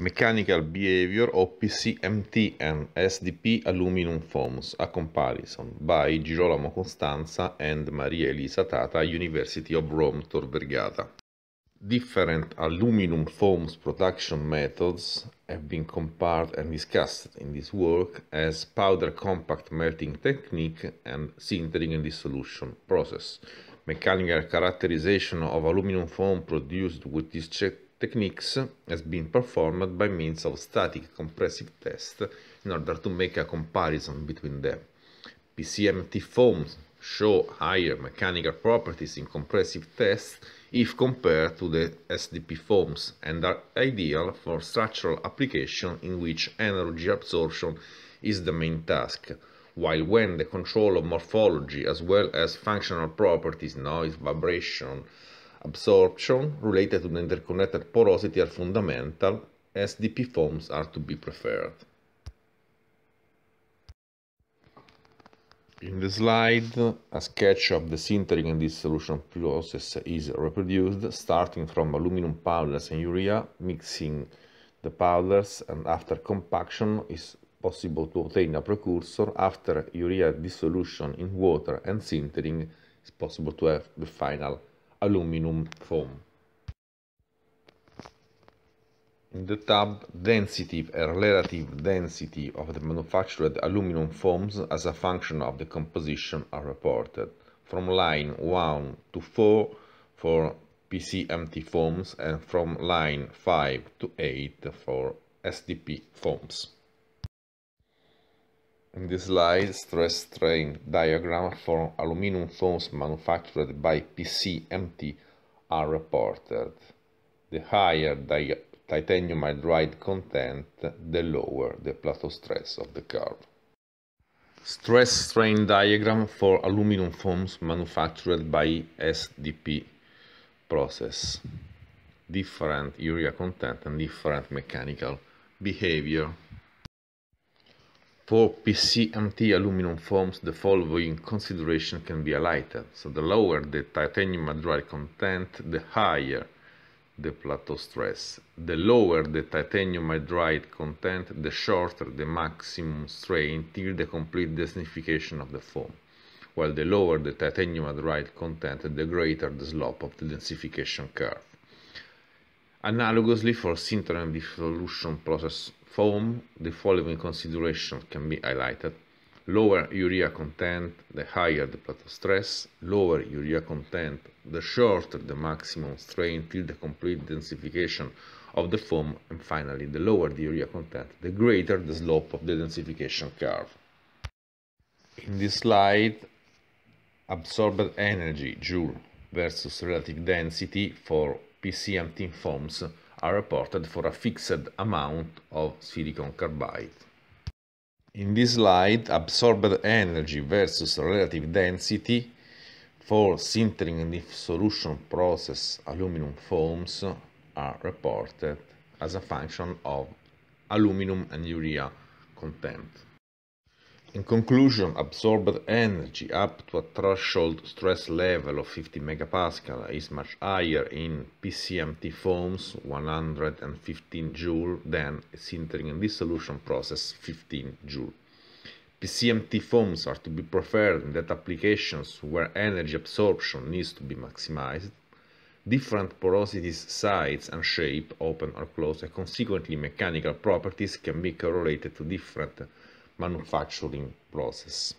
Mechanical Behavior or and SDP Aluminum Foams, a comparison by Girolamo Costanza and Maria Elisa Tata, University of Rome Tor Vergata. Different aluminum foams production methods have been compared and discussed in this work as powder compact melting technique and sintering and dissolution process. Mechanical characterization of aluminum foam produced with this check techniques has been performed by means of static compressive tests in order to make a comparison between them. PCMT foams show higher mechanical properties in compressive tests if compared to the SDP foams and are ideal for structural application in which energy absorption is the main task, while when the control of morphology as well as functional properties, noise, vibration, absorption related to the interconnected porosity are fundamental, SDP forms are to be preferred. In the slide, a sketch of the sintering and dissolution process is reproduced, starting from aluminum powders and urea, mixing the powders, and after compaction is possible to obtain a precursor. After urea dissolution in water and sintering, it's possible to have the final aluminum foam. In the tab density and relative density of the manufactured aluminum foams as a function of the composition are reported from line 1 to 4 for PCMT foams and from line 5 to 8 for SDP foams. In this slide, stress strain diagram for aluminum foams manufactured by PCMT are reported. The higher titanium hydride content, the lower the plateau stress of the curve. Stress strain diagram for aluminum foams manufactured by SDP process. Different urea content and different mechanical behavior. For PCMT aluminum foams, the following consideration can be highlighted. So the lower the titanium hydride content, the higher the plateau stress. The lower the titanium hydride content, the shorter the maximum strain till the complete densification of the foam. While the lower the titanium hydride content, the greater the slope of the densification curve. Analogously, for syntron dissolution process foam, the following considerations can be highlighted. Lower urea content, the higher the plateau stress, lower urea content, the shorter the maximum strain till the complete densification of the foam, and finally, the lower the urea content, the greater the slope of the densification curve. In this slide, absorbed energy, joule, versus relative density for PCMT foams are reported for a fixed amount of silicon carbide. In this slide, absorbed energy versus relative density for sintering and dissolution process aluminum foams are reported as a function of aluminum and urea content. In conclusion, absorbed energy up to a threshold stress level of 50 MPa is much higher in PCMT foams 115 joule than sintering and dissolution process 15 joule. PCMT foams are to be preferred in that applications where energy absorption needs to be maximized, different porosities, size and shape, open or closed, and consequently mechanical properties can be correlated to different manufacturing process.